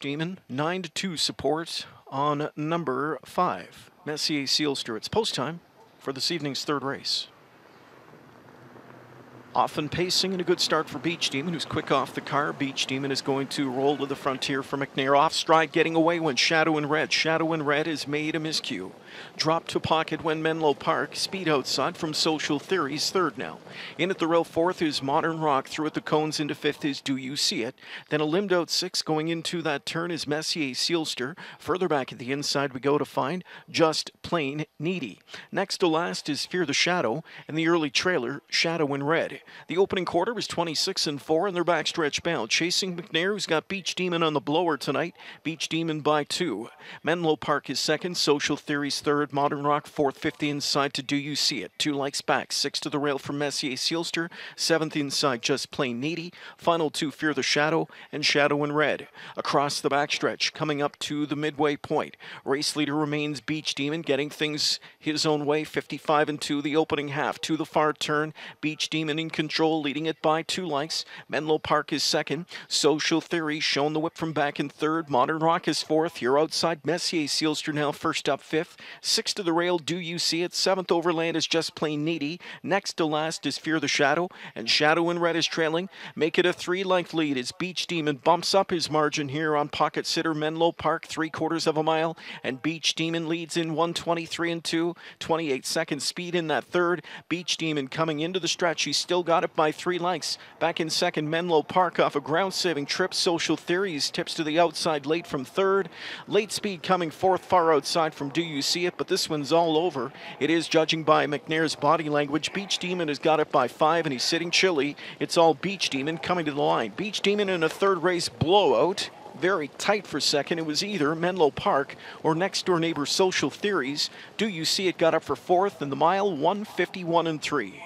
Steeman, 9 to 2 support on number 5. Messier Seal Stewart's post time for this evening's third race. Often pacing and a good start for Beach Demon, who's quick off the car. Beach Demon is going to roll to the frontier for McNair. Off stride, getting away when Shadow and Red. Shadow and Red is made a miscue. Drop to pocket when Menlo Park. Speed outside from Social Theories, third now. In at the rail, fourth is Modern Rock. Through at the cones into fifth is Do You See It. Then a limbed out six going into that turn is Messier Sealster. Further back at the inside, we go to find Just Plain Needy. Next to last is Fear the Shadow and the early trailer, Shadow and Red. The opening quarter was 26 and 4 in their backstretch bound. Chasing McNair, who's got Beach Demon on the blower tonight. Beach Demon by two. Menlo Park is second. Social Theories third. Modern Rock fourth. 50 inside to Do You See It. Two likes back. Six to the rail for Messier Sealster. Seventh inside Just Plain Needy. Final two Fear the Shadow and Shadow in Red. Across the backstretch, coming up to the midway point. Race leader remains Beach Demon, getting things his own way. 55 and 2 the opening half. To the far turn, Beach Demon in control, leading it by two lengths. Menlo Park is second. Social Theory shown the whip from back in third. Modern Rock is fourth. You're outside. Messier Sealster now first up fifth. Sixth to the rail, Do You See It? Seventh overland is just plain needy. Next to last is Fear the Shadow, and Shadow in Red is trailing. Make it a three length lead as Beach Demon bumps up his margin here on Pocket Sitter Menlo Park, three quarters of a mile, and Beach Demon leads in 123 and 2, 28 second speed in that third. Beach Demon coming into the stretch. He's still Hill got it by three lengths. Back in second, Menlo Park off a ground saving trip. Social Theories tips to the outside late from third. Late speed coming fourth, far outside from Do You See It, but this one's all over. It is judging by McNair's body language. Beach Demon has got it by five and he's sitting chilly. It's all Beach Demon coming to the line. Beach Demon in a third race blowout very tight for second. It was either Menlo Park or next door neighbor Social Theories. Do you see it got up for fourth in the mile 151 and 3.